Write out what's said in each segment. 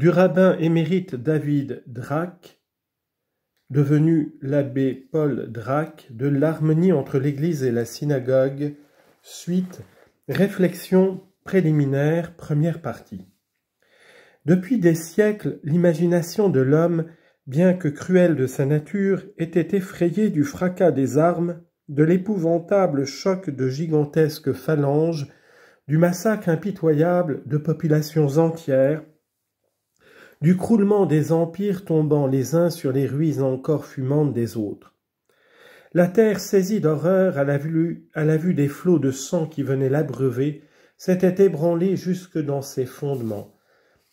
du rabbin émérite David Drac, devenu l'abbé Paul Drac, de l'harmonie entre l'Église et la synagogue, suite Réflexion préliminaire, première partie. Depuis des siècles, l'imagination de l'homme, bien que cruelle de sa nature, était effrayée du fracas des armes, de l'épouvantable choc de gigantesques phalanges, du massacre impitoyable de populations entières, du croulement des empires tombant les uns sur les ruines encore fumantes des autres. La terre saisie d'horreur à, la vue, à la vue des flots de sang qui venaient l'abreuver s'était ébranlée jusque dans ses fondements.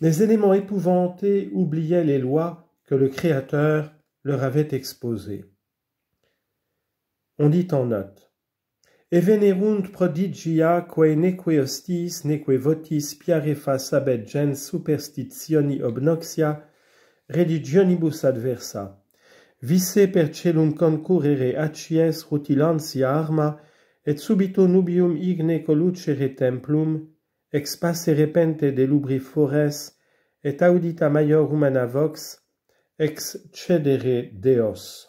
Les éléments épouvantés oubliaient les lois que le Créateur leur avait exposées. On dit en note et venerunt prodigia quae neque hostis neque votis piare fas abet gens superstitioni obnoxia religionibus adversa. Vise per celum concurrere acies rutilansi arma, et subito nubium igne colucere templum, ex passe repente de lubri fores, et audita maior humana vox, ex cedere deos.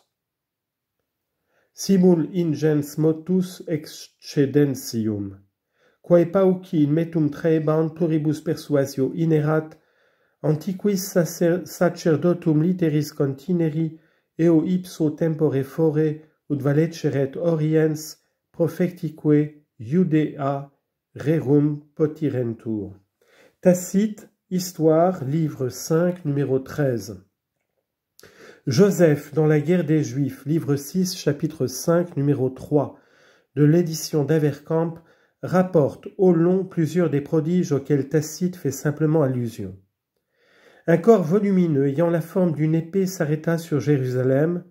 simul ingens motus excedentium, quae pauci in metum trebant pluribus persuasio inerat, antiquis sacerdotum literis contineri, eo ipso tempore fore, ut valeceret oriens, profectique iudea rerum potirentur. Tacite, Histoire, livre 5, numéro 13. Joseph dans la guerre des Juifs, livre 6, chapitre 5, numéro 3, de l'édition d'Averkamp, rapporte au long plusieurs des prodiges auxquels Tacite fait simplement allusion. Un corps volumineux ayant la forme d'une épée s'arrêta sur Jérusalem.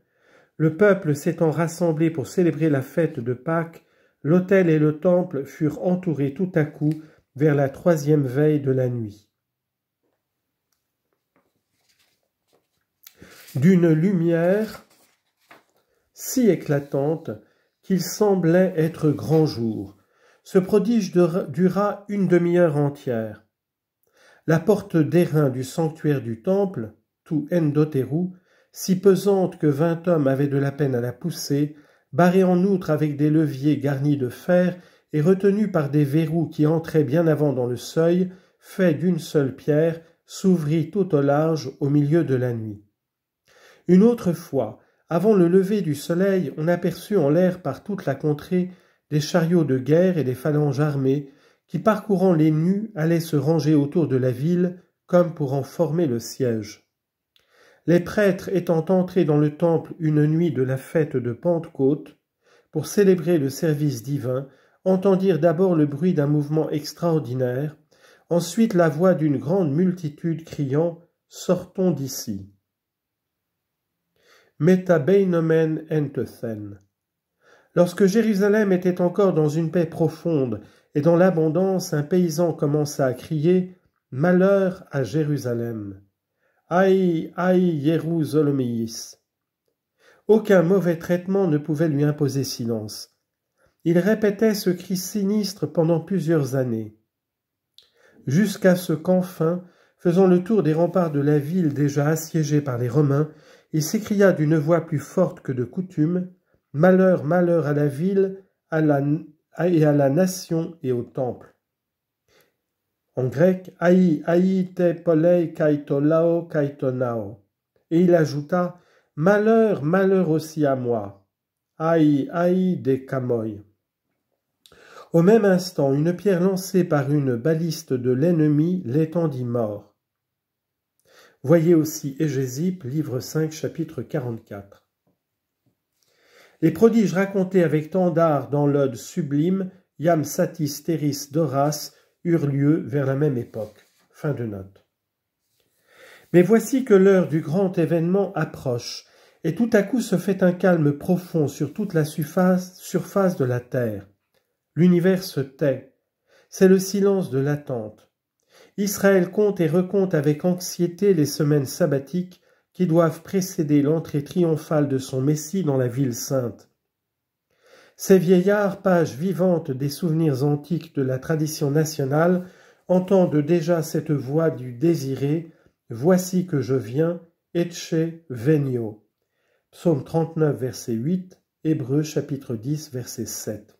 Le peuple s'étant rassemblé pour célébrer la fête de Pâques, l'autel et le temple furent entourés tout à coup vers la troisième veille de la nuit. d'une lumière si éclatante qu'il semblait être grand jour. Ce prodige dura une demi-heure entière. La porte d'airain du sanctuaire du temple, tout Endoteru, si pesante que vingt hommes avaient de la peine à la pousser, barrée en outre avec des leviers garnis de fer et retenue par des verrous qui entraient bien avant dans le seuil, fait d'une seule pierre, s'ouvrit tout au large au milieu de la nuit. Une autre fois, avant le lever du soleil, on aperçut en l'air par toute la contrée des chariots de guerre et des phalanges armées qui, parcourant les nues, allaient se ranger autour de la ville comme pour en former le siège. Les prêtres étant entrés dans le temple une nuit de la fête de Pentecôte, pour célébrer le service divin, entendirent d'abord le bruit d'un mouvement extraordinaire, ensuite la voix d'une grande multitude criant Sortons d'ici. Lorsque Jérusalem était encore dans une paix profonde et dans l'abondance, un paysan commença à crier Malheur à Jérusalem. Aïe, aïe, Jérusalemis. Aucun mauvais traitement ne pouvait lui imposer silence. Il répétait ce cri sinistre pendant plusieurs années. Jusqu'à ce qu'enfin, faisant le tour des remparts de la ville déjà assiégée par les Romains, il s'écria d'une voix plus forte que de coutume Malheur, malheur à la ville à la, et à la nation et au temple. En grec, Aïe, Aïe, te polei, kaitolao, kaitonao. Et il ajouta Malheur, malheur aussi à moi. Aïe, aïe de Camoy. Au même instant, une pierre lancée par une baliste de l'ennemi l'étendit mort. Voyez aussi Égésipe, livre 5, chapitre 44. Les prodiges racontés avec tant d'art dans l'ode sublime Yam Satis Teris eurent lieu vers la même époque. Fin de note. Mais voici que l'heure du grand événement approche, et tout à coup se fait un calme profond sur toute la surface de la terre. L'univers se tait. C'est le silence de l'attente. Israël compte et recompte avec anxiété les semaines sabbatiques qui doivent précéder l'entrée triomphale de son Messie dans la ville sainte. Ces vieillards, pages vivantes des souvenirs antiques de la tradition nationale, entendent déjà cette voix du désiré Voici que je viens, Etche Venio. Psaume 39, verset 8, Hébreu chapitre 10, verset 7.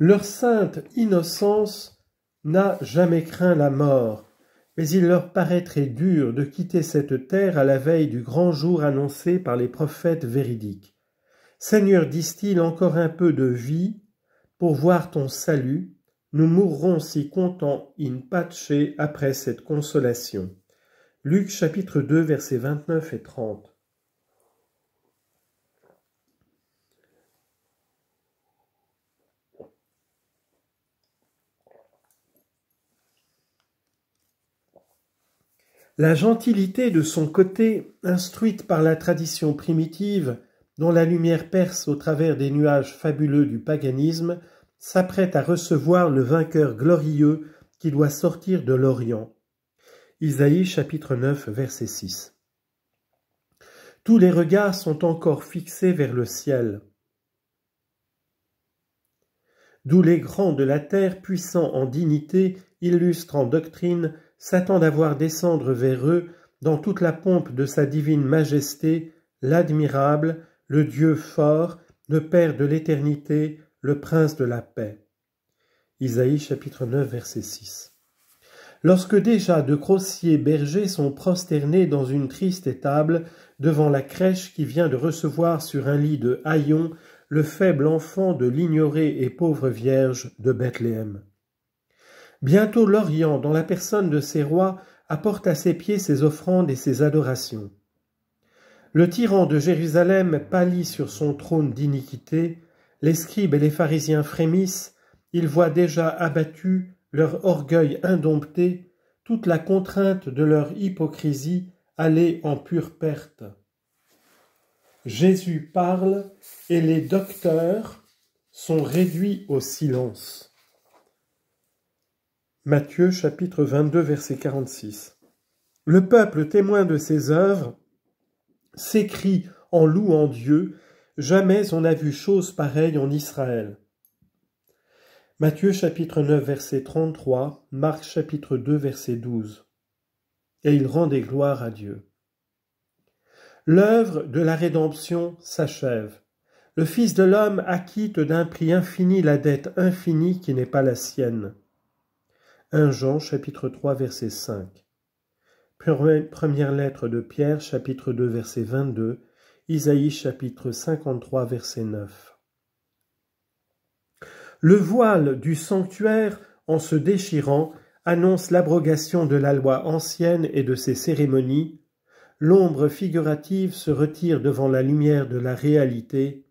Leur sainte innocence n'a jamais craint la mort, mais il leur paraîtrait dur de quitter cette terre à la veille du grand jour annoncé par les prophètes véridiques. Seigneur, disent-ils, encore un peu de vie pour voir ton salut, nous mourrons si contents in pace après cette consolation. Luc chapitre 2 versets 29 et 30. La gentilité de son côté, instruite par la tradition primitive, dont la lumière perce au travers des nuages fabuleux du paganisme, s'apprête à recevoir le vainqueur glorieux qui doit sortir de l'Orient. Isaïe chapitre 9 verset 6. Tous les regards sont encore fixés vers le ciel. D'où les grands de la terre, puissants en dignité, illustrent en doctrine, s'attend à voir descendre vers eux, dans toute la pompe de sa divine majesté, l'admirable, le Dieu fort, le Père de l'éternité, le Prince de la paix. Isaïe chapitre 9 verset 6. Lorsque déjà de grossiers bergers sont prosternés dans une triste étable devant la crèche qui vient de recevoir sur un lit de haillons le faible enfant de l'ignorée et pauvre Vierge de Bethléem. Bientôt l'Orient, dans la personne de ses rois, apporte à ses pieds ses offrandes et ses adorations. Le tyran de Jérusalem pâlit sur son trône d'iniquité, les scribes et les pharisiens frémissent, ils voient déjà abattus leur orgueil indompté, toute la contrainte de leur hypocrisie aller en pure perte. Jésus parle et les docteurs sont réduits au silence. Matthieu chapitre 22 verset 46. Le peuple témoin de ses œuvres s'écrit en louant Dieu, jamais on n'a vu chose pareille en Israël. Matthieu chapitre 9 verset 33, Marc chapitre 2 verset 12. Et il rend des gloires à Dieu. L'œuvre de la rédemption s'achève. Le Fils de l'homme acquitte d'un prix infini la dette infinie qui n'est pas la sienne. 1 Jean chapitre 3 verset 5. Première lettre de Pierre chapitre 2 verset 22. Isaïe chapitre 53 verset 9. Le voile du sanctuaire en se déchirant annonce l'abrogation de la loi ancienne et de ses cérémonies, l'ombre figurative se retire devant la lumière de la réalité,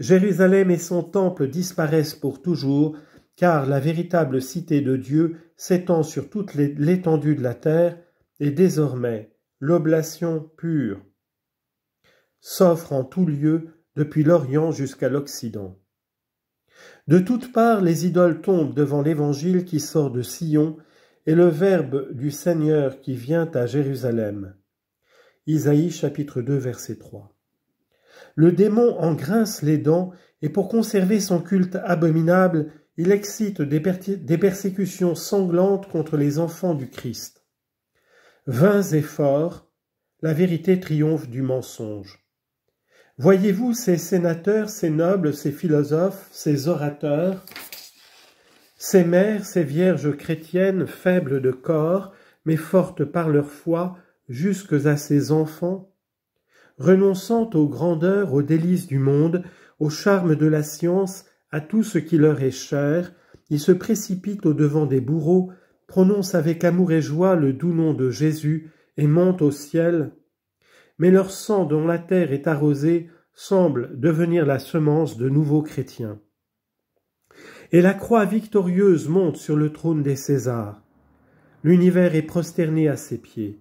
Jérusalem et son temple disparaissent pour toujours car la véritable cité de Dieu s'étend sur toute l'étendue de la terre, et désormais l'oblation pure s'offre en tout lieu, depuis l'Orient jusqu'à l'Occident. De toutes parts les idoles tombent devant l'Évangile qui sort de Sion, et le Verbe du Seigneur qui vient à Jérusalem. Isaïe chapitre 2 verset 3. Le démon en grince les dents, et pour conserver son culte abominable, il excite des, persécutions sanglantes contre les enfants du Christ. Vains efforts, la vérité triomphe du mensonge. Voyez-vous ces sénateurs, ces nobles, ces philosophes, ces orateurs, ces mères, ces vierges chrétiennes, faibles de corps, mais fortes par leur foi, jusque à ces enfants, renonçant aux grandeurs, aux délices du monde, aux charmes de la science, à tout ce qui leur est cher, ils se précipitent au devant des bourreaux, prononcent avec amour et joie le doux nom de Jésus, et montent au ciel. Mais leur sang dont la terre est arrosée semble devenir la semence de nouveaux chrétiens. Et la croix victorieuse monte sur le trône des Césars. L'univers est prosterné à ses pieds.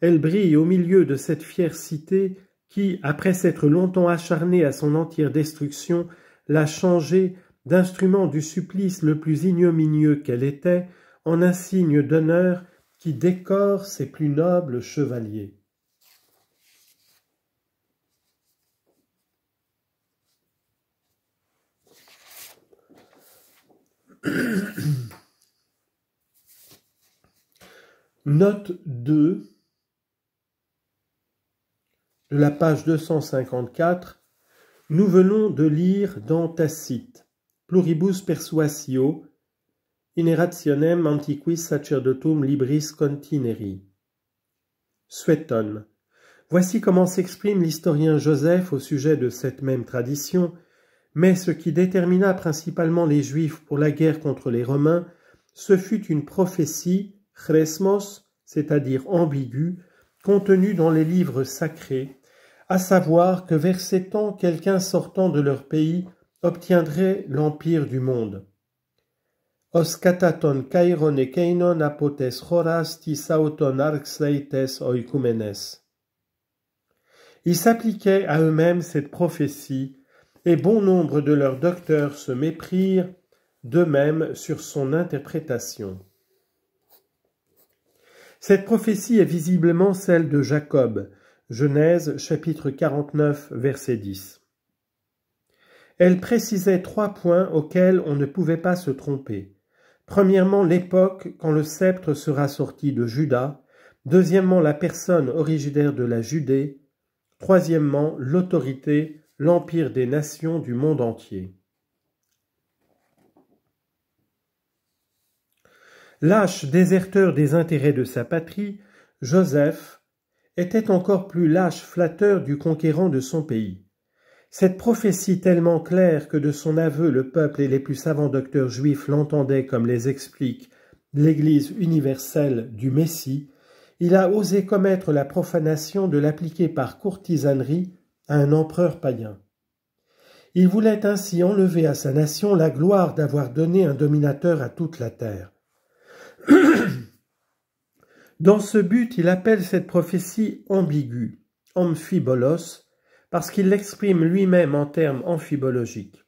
Elle brille au milieu de cette fière cité qui, après s'être longtemps acharnée à son entière destruction, l'a changer d'instrument du supplice le plus ignominieux qu'elle était en un signe d'honneur qui décore ses plus nobles chevaliers. Note 2 de la page 254 nous venons de lire dans Tacite Pluribus persuasio inerationem antiquis sacerdotum libris contineri. Sueton. Voici comment s'exprime l'historien Joseph au sujet de cette même tradition, mais ce qui détermina principalement les Juifs pour la guerre contre les Romains, ce fut une prophétie, chresmos, c'est-à-dire ambiguë, contenue dans les livres sacrés à savoir que vers ces temps, quelqu'un sortant de leur pays obtiendrait l'empire du monde. Os kataton apotes Ils s'appliquaient à eux-mêmes cette prophétie, et bon nombre de leurs docteurs se méprirent d'eux-mêmes sur son interprétation. Cette prophétie est visiblement celle de Jacob, Genèse chapitre 49 verset 10. Elle précisait trois points auxquels on ne pouvait pas se tromper. Premièrement, l'époque quand le sceptre sera sorti de Juda. Deuxièmement, la personne originaire de la Judée. Troisièmement, l'autorité, l'empire des nations du monde entier. Lâche déserteur des intérêts de sa patrie, Joseph, était encore plus lâche flatteur du conquérant de son pays. Cette prophétie tellement claire que de son aveu le peuple et les plus savants docteurs juifs l'entendaient comme les explique l'Église universelle du Messie, il a osé commettre la profanation de l'appliquer par courtisanerie à un empereur païen. Il voulait ainsi enlever à sa nation la gloire d'avoir donné un dominateur à toute la terre. Dans ce but, il appelle cette prophétie ambiguë, amphibolos, parce qu'il l'exprime lui-même en termes amphibologiques.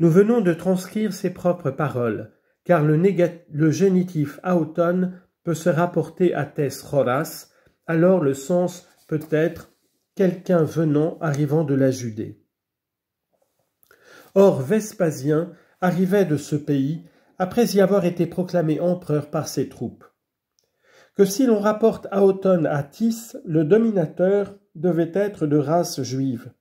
Nous venons de transcrire ses propres paroles, car le, génitif auton peut se rapporter à tes alors le sens peut être quelqu'un venant arrivant de la Judée. Or Vespasien arrivait de ce pays après y avoir été proclamé empereur par ses troupes que si l'on rapporte à à Tis, le dominateur devait être de race juive.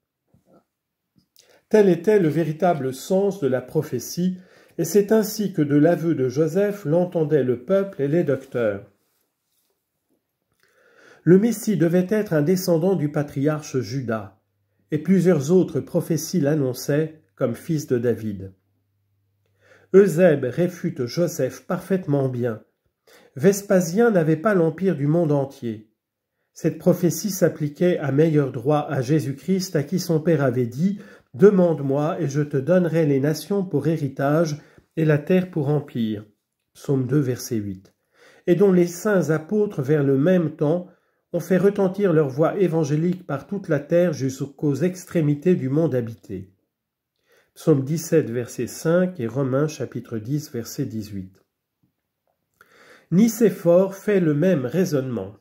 Tel était le véritable sens de la prophétie, et c'est ainsi que de l'aveu de Joseph l'entendaient le peuple et les docteurs. Le Messie devait être un descendant du patriarche Judas, et plusieurs autres prophéties l'annonçaient comme fils de David. Eusèbe réfute Joseph parfaitement bien, Vespasien n'avait pas l'empire du monde entier. Cette prophétie s'appliquait à meilleur droit à Jésus-Christ à qui son Père avait dit « Demande-moi et je te donnerai les nations pour héritage et la terre pour empire » psaume 2 verset 8 et dont les saints apôtres vers le même temps ont fait retentir leur voix évangélique par toute la terre jusqu'aux extrémités du monde habité. Psaume 17 verset 5 et Romains chapitre 10 verset 18. Nicéphore fait le même raisonnement.